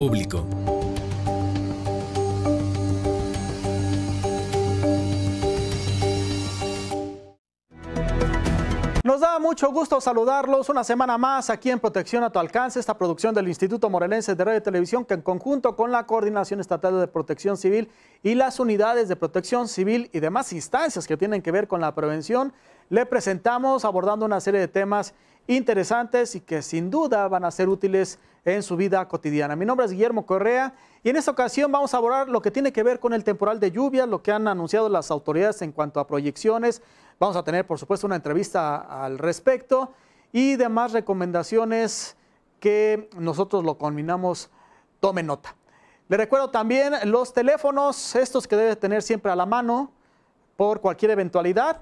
público. Nos da mucho gusto saludarlos una semana más aquí en Protección a tu alcance, esta producción del Instituto Morelense de Radio y Televisión que en conjunto con la Coordinación Estatal de Protección Civil y las unidades de protección civil y demás instancias que tienen que ver con la prevención, le presentamos abordando una serie de temas interesantes y que sin duda van a ser útiles en su vida cotidiana. Mi nombre es Guillermo Correa y en esta ocasión vamos a abordar lo que tiene que ver con el temporal de lluvia, lo que han anunciado las autoridades en cuanto a proyecciones. Vamos a tener, por supuesto, una entrevista al respecto y demás recomendaciones que nosotros lo combinamos. Tome nota. Le recuerdo también los teléfonos, estos que debe tener siempre a la mano por cualquier eventualidad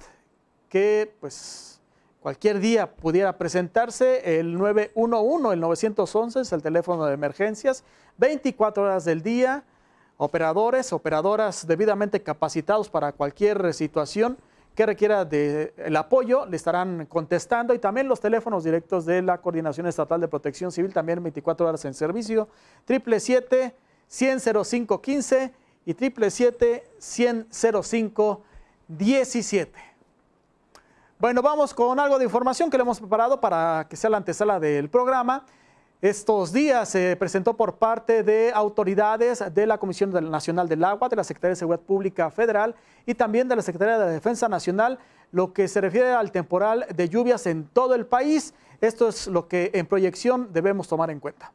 que pues cualquier día pudiera presentarse. El 911, el 911 es el teléfono de emergencias, 24 horas del día, operadores, operadoras debidamente capacitados para cualquier situación que requiera de el apoyo, le estarán contestando y también los teléfonos directos de la Coordinación Estatal de Protección Civil, también 24 horas en servicio, 777 105 15 y 777 105 17 bueno, vamos con algo de información que le hemos preparado para que sea la antesala del programa. Estos días se presentó por parte de autoridades de la Comisión Nacional del Agua, de la Secretaría de Seguridad Pública Federal y también de la Secretaría de Defensa Nacional lo que se refiere al temporal de lluvias en todo el país. Esto es lo que en proyección debemos tomar en cuenta.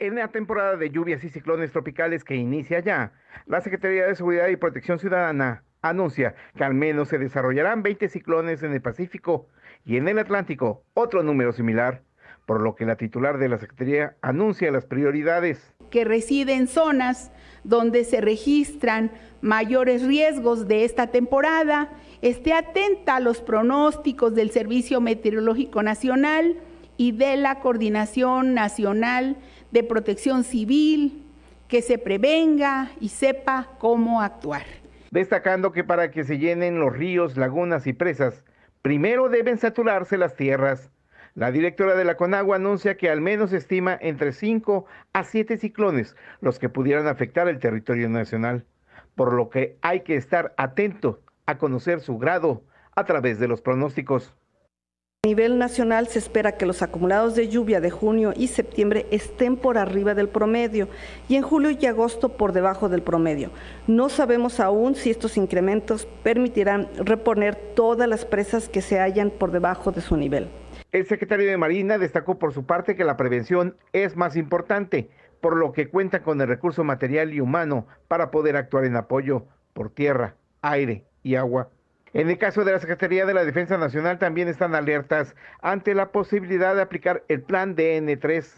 En la temporada de lluvias y ciclones tropicales que inicia ya, la Secretaría de Seguridad y Protección Ciudadana anuncia que al menos se desarrollarán 20 ciclones en el Pacífico y en el Atlántico, otro número similar, por lo que la titular de la Secretaría anuncia las prioridades. Que reside en zonas donde se registran mayores riesgos de esta temporada, esté atenta a los pronósticos del Servicio Meteorológico Nacional y de la Coordinación Nacional de Protección Civil, que se prevenga y sepa cómo actuar destacando que para que se llenen los ríos, lagunas y presas, primero deben saturarse las tierras. La directora de la Conagua anuncia que al menos estima entre 5 a 7 ciclones los que pudieran afectar el territorio nacional, por lo que hay que estar atento a conocer su grado a través de los pronósticos. A nivel nacional se espera que los acumulados de lluvia de junio y septiembre estén por arriba del promedio y en julio y agosto por debajo del promedio. No sabemos aún si estos incrementos permitirán reponer todas las presas que se hallan por debajo de su nivel. El secretario de Marina destacó por su parte que la prevención es más importante, por lo que cuenta con el recurso material y humano para poder actuar en apoyo por tierra, aire y agua. En el caso de la Secretaría de la Defensa Nacional también están alertas ante la posibilidad de aplicar el plan DN3,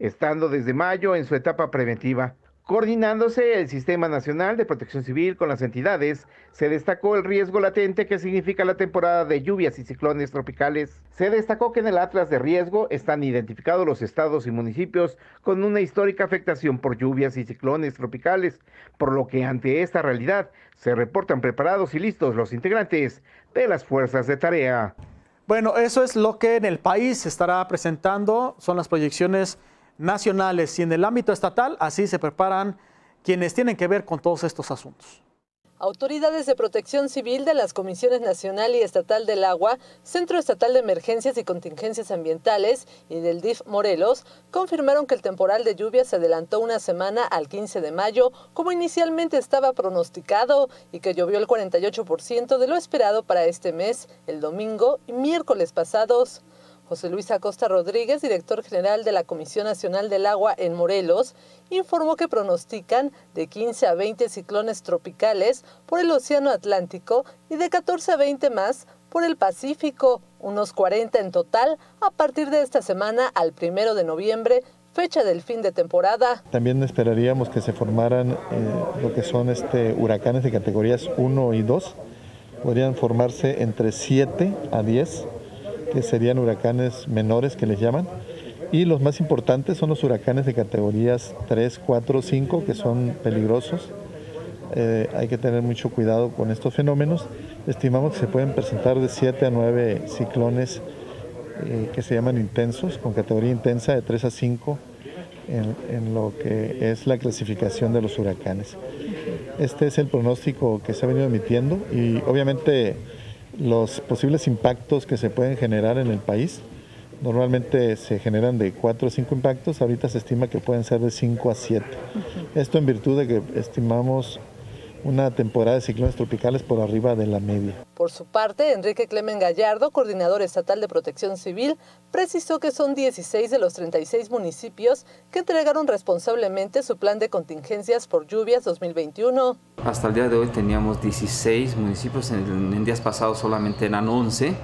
estando desde mayo en su etapa preventiva. Coordinándose el Sistema Nacional de Protección Civil con las entidades, se destacó el riesgo latente que significa la temporada de lluvias y ciclones tropicales. Se destacó que en el Atlas de Riesgo están identificados los estados y municipios con una histórica afectación por lluvias y ciclones tropicales, por lo que ante esta realidad se reportan preparados y listos los integrantes de las fuerzas de tarea. Bueno, eso es lo que en el país se estará presentando, son las proyecciones nacionales y en el ámbito estatal, así se preparan quienes tienen que ver con todos estos asuntos. Autoridades de protección civil de las Comisiones Nacional y Estatal del Agua, Centro Estatal de Emergencias y Contingencias Ambientales y del DIF Morelos confirmaron que el temporal de lluvia se adelantó una semana al 15 de mayo, como inicialmente estaba pronosticado, y que llovió el 48% de lo esperado para este mes, el domingo y miércoles pasados. José Luis Acosta Rodríguez, director general de la Comisión Nacional del Agua en Morelos, informó que pronostican de 15 a 20 ciclones tropicales por el Océano Atlántico y de 14 a 20 más por el Pacífico, unos 40 en total, a partir de esta semana al primero de noviembre, fecha del fin de temporada. También esperaríamos que se formaran eh, lo que son este, huracanes de categorías 1 y 2. Podrían formarse entre 7 a 10 que serían huracanes menores que les llaman. Y los más importantes son los huracanes de categorías 3, 4, 5, que son peligrosos. Eh, hay que tener mucho cuidado con estos fenómenos. Estimamos que se pueden presentar de 7 a 9 ciclones eh, que se llaman intensos, con categoría intensa de 3 a 5 en, en, lo que es la clasificación de los huracanes. Este es el pronóstico que se ha venido emitiendo y obviamente los posibles impactos que se pueden generar en el país. Normalmente se generan de 4 a 5 impactos, ahorita se estima que pueden ser de 5 a 7. Esto en virtud de que estimamos una temporada de ciclones tropicales por arriba de la media. Por su parte, Enrique Clemen Gallardo, coordinador estatal de protección civil, precisó que son 16 de los 36 municipios que entregaron responsablemente su plan de contingencias por lluvias 2021. Hasta el día de hoy teníamos 16 municipios, en, días pasados solamente eran 11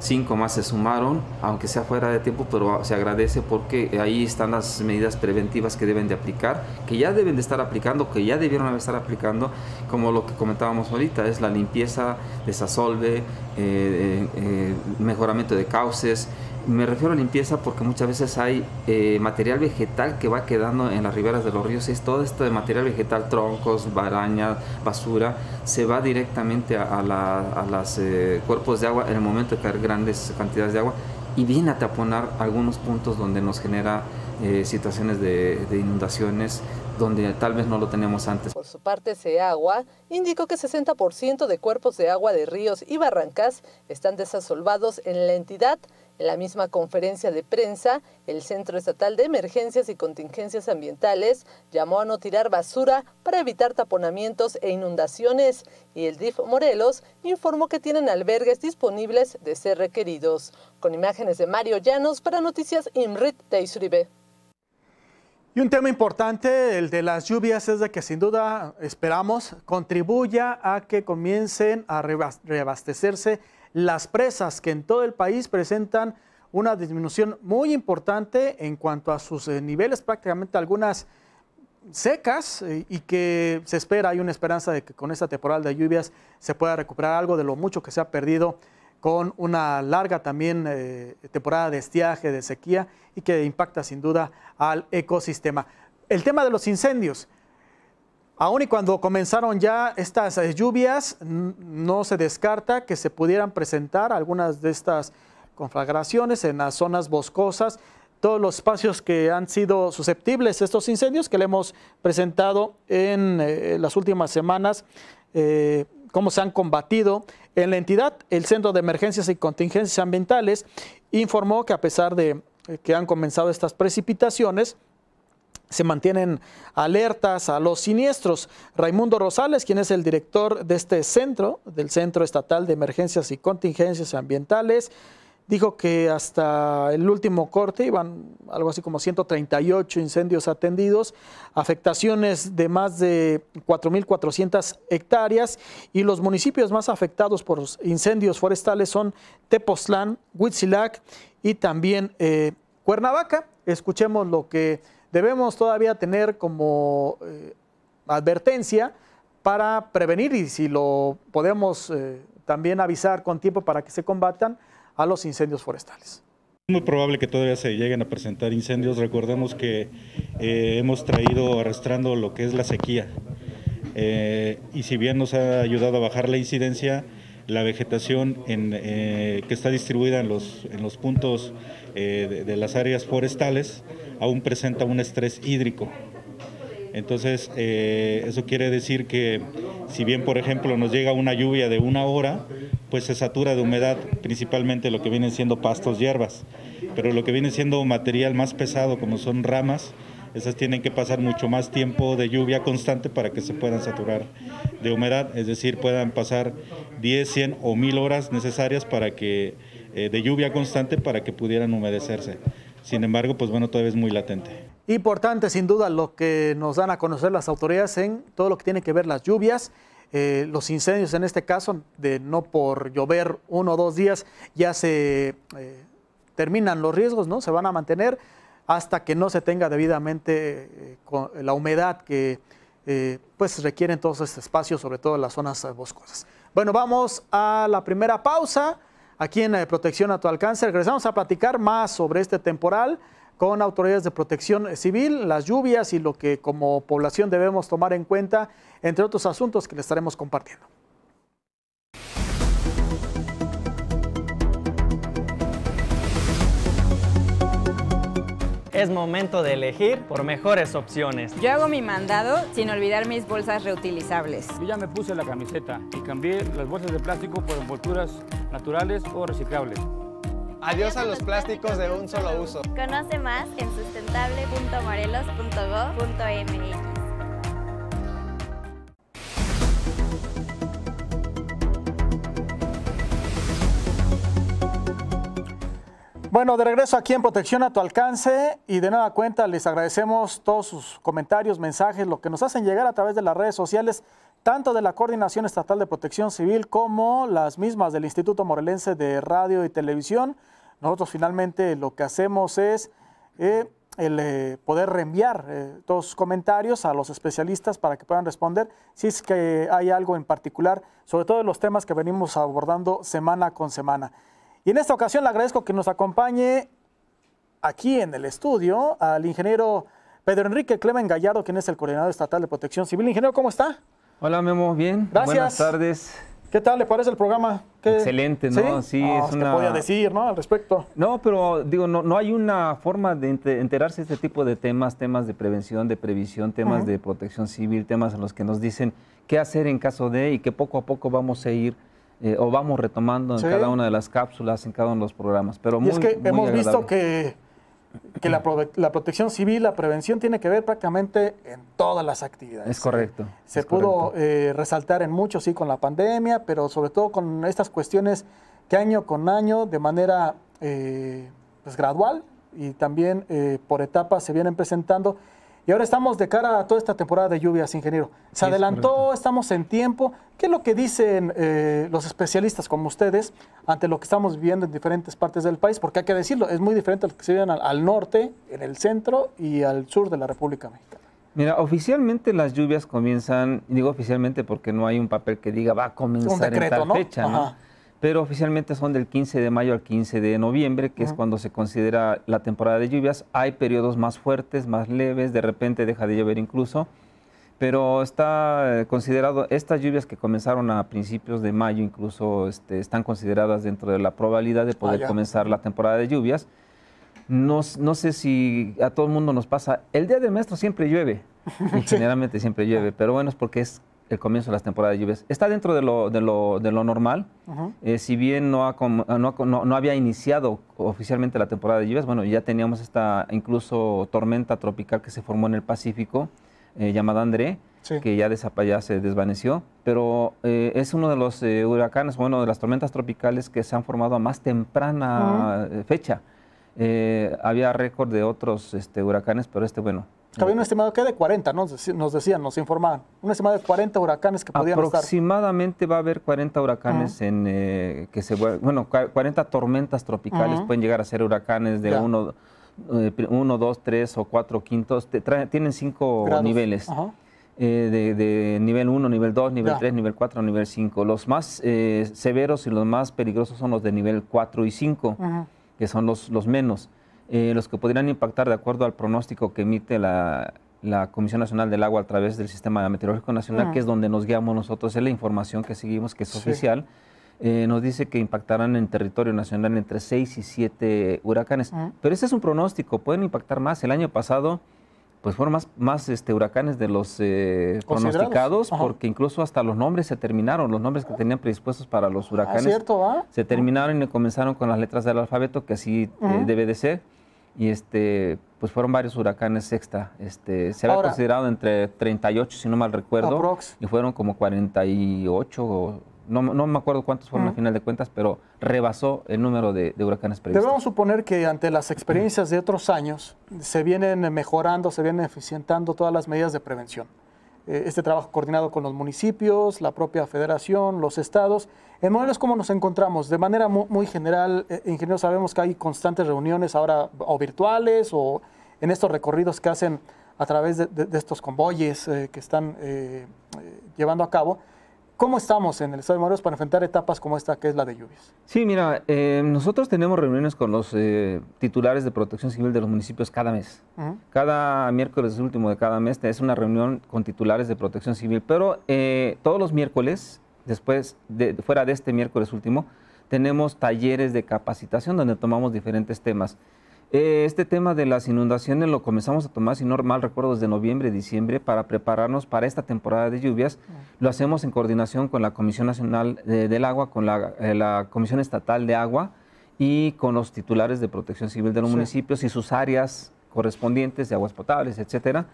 cinco más se sumaron, aunque sea fuera de tiempo, pero se agradece porque ahí están las medidas preventivas que deben de aplicar, que ya deben de estar aplicando, que ya debieron de estar aplicando, como lo que comentábamos ahorita, es la limpieza, desasolve, eh, eh, eh, mejoramiento de cauces, me refiero a limpieza porque muchas veces hay eh, material vegetal que va quedando en las riberas de los ríos. Es todo este material vegetal, troncos, barañas, basura, se va directamente a, los eh, cuerpos de agua en el momento de caer grandes cantidades de agua y viene a taponar algunos puntos donde nos genera eh, situaciones de, inundaciones donde tal vez no lo teníamos antes. Por su parte, agua indicó que 60% de cuerpos de agua de ríos y barrancas están desasolvados en la entidad en la misma conferencia de prensa, el Centro Estatal de Emergencias y Contingencias Ambientales llamó a no tirar basura para evitar taponamientos e inundaciones y el DIF Morelos informó que tienen albergues disponibles de ser requeridos. Con imágenes de Mario Llanos para Noticias Imrit Teisuribe. Y un tema importante, el de las lluvias, es de que sin duda esperamos contribuya a que comiencen a reabastecerse las presas que en todo el país presentan una disminución muy importante en cuanto a sus eh, niveles, prácticamente algunas secas eh, y que se espera, hay una esperanza de que con esta temporada de lluvias se pueda recuperar algo de lo mucho que se ha perdido con una larga también eh, temporada de estiaje, de sequía y que impacta sin duda al ecosistema. El tema de los incendios, Aún y cuando comenzaron ya estas eh, lluvias, no se descarta que se pudieran presentar algunas de estas conflagraciones en las zonas boscosas, todos los espacios que han sido susceptibles a estos incendios que le hemos presentado en eh, las últimas semanas, eh, cómo se han combatido. En la entidad, el Centro de Emergencias y Contingencias Ambientales informó que a pesar de que han comenzado estas precipitaciones, se mantienen alertas a los siniestros. Raimundo Rosales, quien es el director de este centro, del Centro Estatal de Emergencias y Contingencias Ambientales, dijo que hasta el último corte iban algo así como 138 incendios atendidos, afectaciones de más de 4.400 hectáreas y los municipios más afectados por incendios forestales son Tepoztlán, Huitzilac y también eh, Cuernavaca. Escuchemos lo que debemos todavía tener como eh, advertencia para prevenir y si lo podemos eh, también avisar con tiempo para que se combatan a los incendios forestales. Es muy probable que todavía se lleguen a presentar incendios. Recordemos que eh, hemos traído arrastrando lo que es la sequía. y si bien nos ha ayudado a bajar la incidencia, la vegetación eh, que está distribuida en los, en los puntos eh, de, las áreas forestales aún presenta un estrés hídrico. Entonces, eh, eso quiere decir que si bien, por ejemplo, nos llega una lluvia de una hora, pues se satura de humedad principalmente lo que vienen siendo pastos, hierbas, pero lo que viene siendo material más pesado como son ramas, esas tienen que pasar mucho más tiempo de lluvia constante para que se puedan saturar de humedad, es decir, puedan pasar 10, 100 o 1000 horas necesarias para que eh, de lluvia constante para que pudieran humedecerse. Sin embargo, pues bueno, todavía es muy latente. Importante, sin duda, lo que nos dan a conocer las autoridades en todo lo que tiene que ver las lluvias. Eh, los incendios en este caso, de no por llover uno o dos días, ya se eh, terminan los riesgos, ¿no? Se van a mantener, hasta que no se tenga debidamente eh, eh, la humedad que eh, pues requieren todos estos espacios, sobre todo en las zonas boscosas. Bueno, vamos a la primera pausa aquí en Protección a tu alcance. Regresamos a platicar más sobre este temporal con autoridades de protección civil, las lluvias y lo que como población debemos tomar en cuenta, entre otros asuntos que le estaremos compartiendo. es momento de elegir por mejores opciones. Yo hago mi mandado sin olvidar mis bolsas reutilizables. Yo ya me puse la camiseta y cambié las bolsas de plástico por envolturas naturales o reciclables. Adiós a los plásticos de un solo uso. Conoce más en sustentable.morelos.gov.mx. Bueno, de regreso aquí en Protección a tu alcance y de nueva cuenta les agradecemos todos sus comentarios, mensajes, lo que nos hacen llegar a través de las redes sociales, tanto de la Coordinación Estatal de Protección Civil como las mismas del Instituto Morelense de Radio y Televisión. Nosotros finalmente lo que hacemos es eh, eh, poder reenviar eh, todos sus comentarios a los especialistas para que puedan responder si es que hay algo en particular, sobre todo los temas que venimos abordando semana con semana. Y en esta ocasión le agradezco que nos acompañe aquí en el estudio al ingeniero Pedro Enrique Clemen Gallardo, quien es el coordinador estatal de protección civil. Ingeniero, ¿cómo está? Hola, Memo, bien. Gracias. Buenas tardes. ¿Qué tal le parece el programa? Excelente, ¿no? Sí, no, es podía decir, ¿no? Al respecto. No, pero digo, no, no hay una forma de enterarse de este tipo de temas, temas de prevención, de previsión, temas de protección civil, temas en los que nos dicen qué hacer en caso de y que poco a poco vamos a ir eh, o vamos retomando en cada una de las cápsulas, en cada uno de los programas. Pero y es que hemos visto que, la, protección civil, la prevención tiene que ver prácticamente en todas las actividades. Es correcto. Se pudo eh, resaltar en muchos, sí, con la pandemia, pero sobre todo con estas cuestiones que año con año, de manera eh, pues, gradual y también por etapas se vienen presentando y ahora estamos de cara a toda esta temporada de lluvias, ingeniero. Se adelantó, estamos en tiempo. ¿Qué es lo que dicen eh, los especialistas como ustedes ante lo que estamos viviendo en diferentes partes del país? Porque hay que decirlo, es muy diferente a lo que se vive al, norte, en el centro y al sur de la República Mexicana. Mira, oficialmente las lluvias comienzan, digo oficialmente porque no hay un papel que diga va a comenzar en tal fecha, ¿no? pero oficialmente son del 15 de mayo al 15 de noviembre, que es cuando se considera la temporada de lluvias. Hay periodos más fuertes, más leves, de repente deja de llover incluso, pero está considerado, estas lluvias que comenzaron a principios de mayo incluso este, están consideradas dentro de la probabilidad de poder ah, comenzar la temporada de lluvias. No, sé si a todo el mundo nos pasa, el día del maestro siempre llueve, generalmente siempre llueve, pero bueno, es porque es el comienzo de las temporadas de lluvias. Está dentro de lo, normal. Eh, si bien no, no, había iniciado oficialmente la temporada de lluvias, bueno, ya teníamos esta incluso tormenta tropical que se formó en el Pacífico, eh, llamada André, que ya, ya, se desvaneció. Pero eh, es uno de los huracanes, bueno, de las tormentas tropicales que se han formado a más temprana fecha. había récord de otros este, huracanes, pero este, bueno, que había un estimado que de 40, nos decían, nos informaban. Una estimado de 40 huracanes que podían estar. Aproximadamente va a haber 40 huracanes en eh, que se bueno, 40 tormentas tropicales pueden llegar a ser huracanes de 1 2, 3 o 4 quintos. tienen 5 niveles. Eh, de, nivel 1, nivel 2, nivel 3, nivel 4, nivel 5. Los más eh, severos y los más peligrosos son los de nivel 4 y 5, que son los, los menos. Eh, los que podrían impactar de acuerdo al pronóstico que emite la, Comisión Nacional del Agua a través del Sistema Meteorológico Nacional, ah. que es donde nos guiamos nosotros, es la información que seguimos, que es oficial. Eh, nos dice que impactarán en territorio nacional entre 6 y 7 huracanes. Ah. Pero ese es un pronóstico, pueden impactar más. El año pasado, pues fueron más, más este, huracanes de los eh, pronosticados, porque incluso hasta los nombres se terminaron, los nombres que tenían predispuestos para los ah, huracanes. Se terminaron y comenzaron con las letras del alfabeto, que así debe de ser y este, pues fueron varios huracanes sexta. Este, se había considerado entre 38, si no mal recuerdo, y fueron como 48 no, no, me acuerdo cuántos fueron al a final de cuentas, pero rebasó el número de, huracanes previstos. Debemos suponer que ante las experiencias de otros años se vienen mejorando, se vienen eficientando todas las medidas de prevención. Eh, este trabajo coordinado con los municipios, la propia federación, los estados. En modelos como nos encontramos? De manera muy, general, eh, ingenieros sabemos que hay constantes reuniones ahora o virtuales o en estos recorridos que hacen a través de, estos convoyes eh, que están llevando a cabo. ¿Cómo estamos en el Estado de Morelos para enfrentar etapas como esta, que es la de lluvias? Sí, mira, eh, nosotros tenemos reuniones con los eh, titulares de protección civil de los municipios cada mes. Cada miércoles último de cada mes es una reunión con titulares de protección civil, pero eh, todos los miércoles, después, fuera de este miércoles último, tenemos talleres de capacitación donde tomamos diferentes temas. Eh, este tema de las inundaciones lo comenzamos a tomar, si no mal recuerdo, desde noviembre, diciembre, para prepararnos para esta temporada de lluvias. Ah. Lo hacemos en coordinación con la Comisión Nacional eh, del Agua, con eh, la, Comisión Estatal de Agua y con los titulares de protección civil de los municipios y sus áreas correspondientes de aguas potables, etcétera,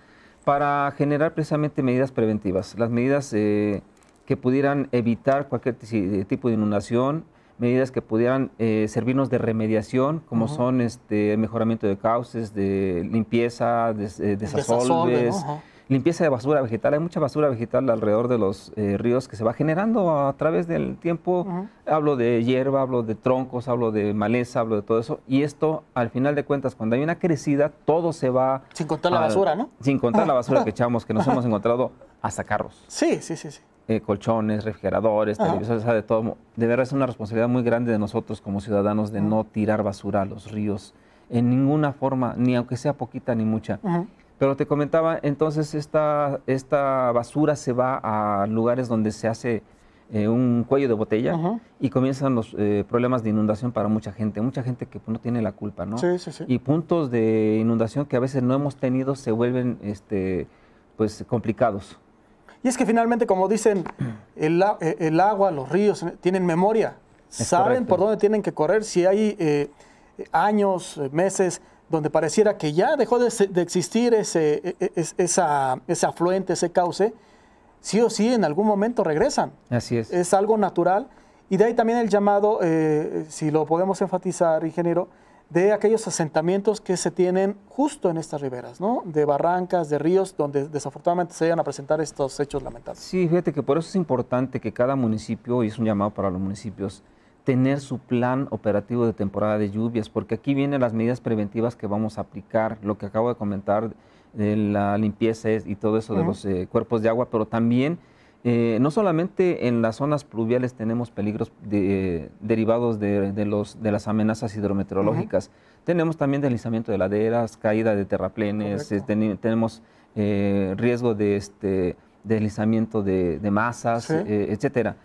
para generar precisamente medidas preventivas, las medidas que pudieran evitar cualquier tipo de inundación, medidas que pudieran eh, servirnos de remediación, como son este mejoramiento de cauces, de limpieza, de, eh, limpieza de basura vegetal. Hay mucha basura vegetal alrededor de los eh, ríos que se va generando a través del tiempo. Hablo de hierba, hablo de troncos, hablo de maleza, hablo de todo eso. Y esto, al final de cuentas, cuando hay una crecida, todo se va... Sin contar la basura, ¿no? Sin contar la basura que echamos, que nos hemos encontrado hasta carros. Sí, sí, sí, sí. Eh, colchones, refrigeradores, televisores, de todo. De verdad es una responsabilidad muy grande de nosotros como ciudadanos de no tirar basura a los ríos en ninguna forma, ni aunque sea poquita ni mucha. Pero te comentaba, entonces esta, esta basura se va a lugares donde se hace eh, un cuello de botella y comienzan los eh, problemas de inundación para mucha gente, mucha gente que pues, no tiene la culpa, ¿no? Sí, sí, sí. Y puntos de inundación que a veces no hemos tenido se vuelven este, pues, complicados. Y es que finalmente, como dicen, el, eh, agua, los ríos eh, tienen memoria, saben por dónde tienen que correr. Si hay eh, años, meses, donde pareciera que ya dejó de, existir ese, e, e, ese afluente, ese cauce, sí o sí en algún momento regresan. Así es. Es algo natural. Y de ahí también el llamado, si lo podemos enfatizar, ingeniero, de aquellos asentamientos que se tienen justo en estas riberas, ¿no? De barrancas, de ríos, donde desafortunadamente se vayan a presentar estos hechos lamentables. Sí, fíjate que por eso es importante que cada municipio, y es un llamado para los municipios, tener su plan operativo de temporada de lluvias, porque aquí vienen las medidas preventivas que vamos a aplicar, lo que acabo de comentar de la limpieza y todo eso de los eh, cuerpos de agua, pero también eh, no solamente en las zonas pluviales tenemos peligros eh, derivados de, las amenazas hidrometeorológicas, tenemos también deslizamiento de laderas, caída de terraplenes, eh, tenemos riesgo de este, deslizamiento de, masas, etcétera.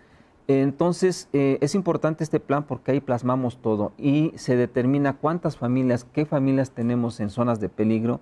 Entonces, es importante este plan porque ahí plasmamos todo y se determina cuántas familias, qué familias tenemos en zonas de peligro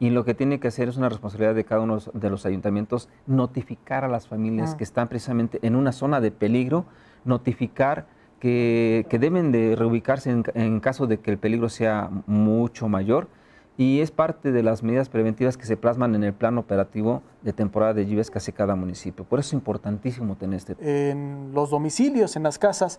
y lo que tiene que hacer es una responsabilidad de cada uno de los ayuntamientos notificar a las familias ah. que están precisamente en una zona de peligro, notificar que, que deben de reubicarse en, caso de que el peligro sea mucho mayor. Y es parte de las medidas preventivas que se plasman en el plan operativo de temporada de lluvias casi cada municipio. Por eso es importantísimo tener este. En los domicilios, en las casas,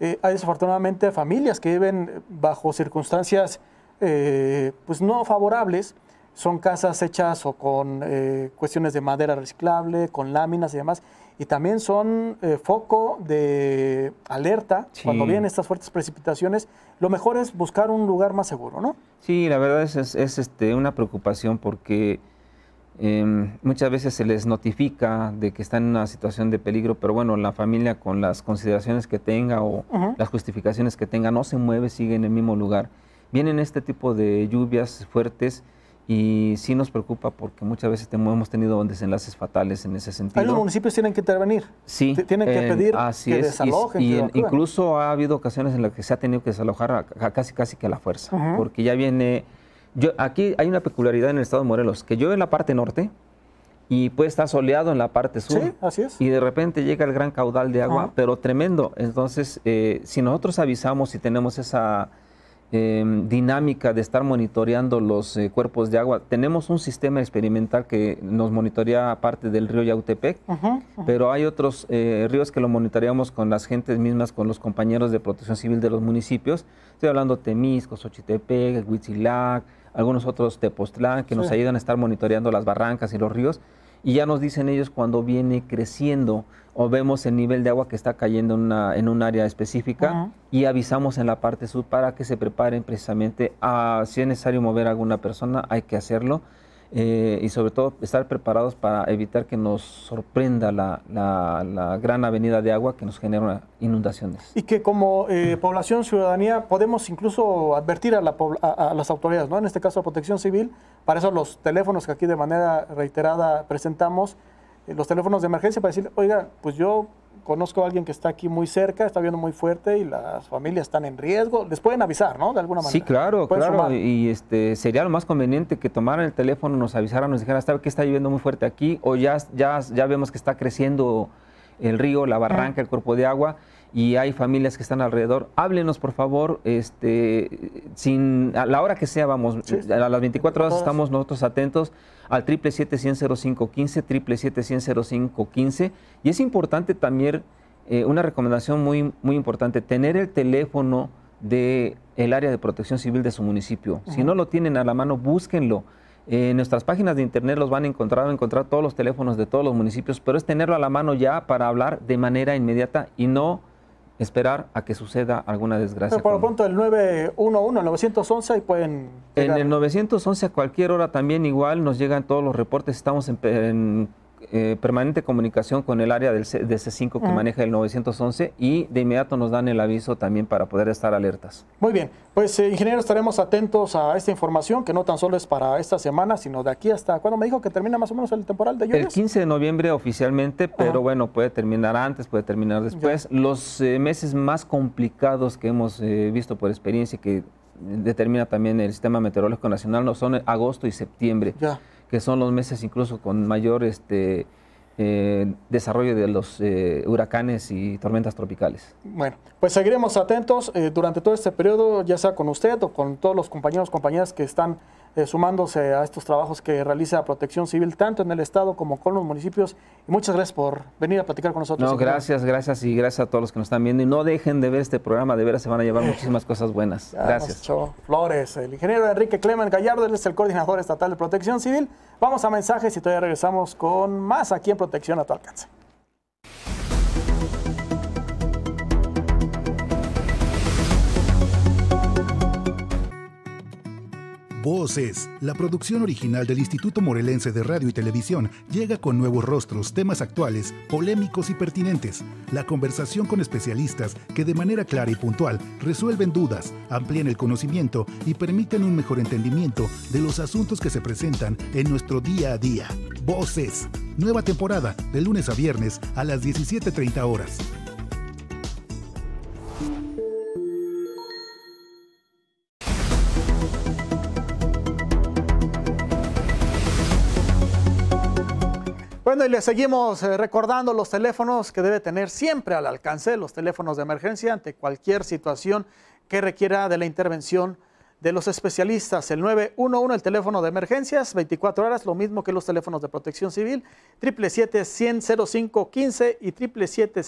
eh, hay desafortunadamente familias que viven bajo circunstancias eh, pues no favorables son casas hechas o con eh, cuestiones de madera reciclable, con láminas y demás. Y también son eh, foco de alerta cuando vienen estas fuertes precipitaciones. Lo mejor es buscar un lugar más seguro, ¿no? Sí, la verdad es, es, este, una preocupación porque em, muchas veces se les notifica de que están en una situación de peligro, pero bueno, la familia con las consideraciones que tenga o las justificaciones que tenga no se mueve, sigue en el mismo lugar. Vienen este tipo de lluvias fuertes y sí nos preocupa porque muchas veces hemos tenido desenlaces fatales en ese ah, sentido. ¿Los municipios tienen que intervenir. Sí. Tienen que pedir así que es. desalojen. Y, incluso ha habido ocasiones en las que se ha tenido que desalojar casi casi que a la fuerza, porque ya viene... Yo, aquí hay una peculiaridad en el estado de Morelos, que llueve en la parte norte y puede estar soleado en la parte sur. Sí, así es. Y de repente llega el gran caudal de agua, pero tremendo. Entonces, eh, si nosotros avisamos y tenemos esa Em, dinámica de estar monitoreando los eh, cuerpos de agua. Tenemos un sistema experimental que nos monitorea parte del río Yautepec, pero hay otros eh, ríos que lo monitoreamos con las gentes mismas, con los compañeros de protección civil de los municipios. Estoy hablando de Temisco, Xochitepec, Huitzilac, algunos otros Tepoztlán, que nos ayudan a estar monitoreando las barrancas y los ríos y ya nos dicen ellos cuando viene creciendo o vemos el nivel de agua que está cayendo en, un área específica y avisamos en la parte sur para que se preparen precisamente a, ah, si es necesario mover a alguna persona, hay que hacerlo eh, y sobre todo estar preparados para evitar que nos sorprenda la, gran avenida de agua que nos genera inundaciones. Y que como eh, población, ciudadanía, podemos incluso advertir a, a, las autoridades, ¿no? en este caso a Protección Civil, para eso los teléfonos que aquí de manera reiterada presentamos, eh, los teléfonos de emergencia para decir, oiga, pues yo conozco a alguien que está aquí muy cerca, está viendo muy fuerte y las familias están en riesgo, les pueden avisar, ¿no? De alguna manera. Sí, claro, claro. Y este sería lo más conveniente que tomaran el teléfono, nos avisaran, nos dijeran, que está lloviendo muy fuerte aquí? O ya, ya, ya vemos que está creciendo el río, la barranca, el cuerpo de agua y hay familias que están alrededor. Háblenos, por favor, este, sin, a la hora que sea, vamos, a las 24 horas estamos nosotros atentos al 777-100-0515, Y es importante también, eh, una recomendación muy, muy importante, tener el teléfono del el área de protección civil de su municipio. Si no lo tienen a la mano, búsquenlo en eh, nuestras páginas de internet los van a encontrar, van a encontrar todos los teléfonos de todos los municipios, pero es tenerlo a la mano ya para hablar de manera inmediata y no esperar a que suceda alguna desgracia. Pero por lo pronto el 911, el 911 y pueden... En el 911 a cualquier hora también igual nos llegan todos los reportes, estamos en eh, permanente comunicación con el área del C de C5 que ah. maneja el 911 y de inmediato nos dan el aviso también para poder estar alertas. Muy bien, pues eh, ingeniero, estaremos atentos a esta información que no tan solo es para esta semana, sino de aquí hasta, ¿cuándo me dijo que termina más o menos el temporal de lluvias? El 15 de noviembre oficialmente, pero bueno, puede terminar antes, puede terminar después. Los eh, meses más complicados que hemos visto por experiencia que determina también el Sistema Meteorológico Nacional no son agosto y septiembre. Ya que son los meses incluso con mayor este, eh, desarrollo de los eh, huracanes y tormentas tropicales. Bueno, pues seguiremos atentos eh, durante todo este periodo, ya sea con usted o con todos los compañeros, compañeras que están eh, sumándose a estos trabajos que realiza Protección Civil, tanto en el Estado como con los municipios. Y muchas gracias por venir a platicar con nosotros. No, gracias, gracias y gracias a todos los que nos están viendo. Y no dejen de ver este programa, de veras se van a llevar muchísimas cosas buenas. gracias. Flores, el ingeniero Enrique Clemen Gallardo, él es el coordinador estatal de Protección Civil. Vamos a mensajes y todavía regresamos con más aquí en Protección a tu alcance. Voces, la producción original del Instituto Morelense de Radio y Televisión, llega con nuevos rostros, temas actuales, polémicos y pertinentes. La conversación con especialistas que de manera clara y puntual resuelven dudas, amplían el conocimiento y permiten un mejor entendimiento de los asuntos que se presentan en nuestro día a día. Voces, nueva temporada de lunes a viernes a las 17.30 horas. le seguimos eh, recordando los teléfonos que debe tener siempre al alcance, los teléfonos de emergencia ante cualquier situación que requiera de la intervención de los especialistas. El 911, el teléfono de emergencias, 24 horas, lo mismo que los teléfonos de protección civil, 777 100 15 y 777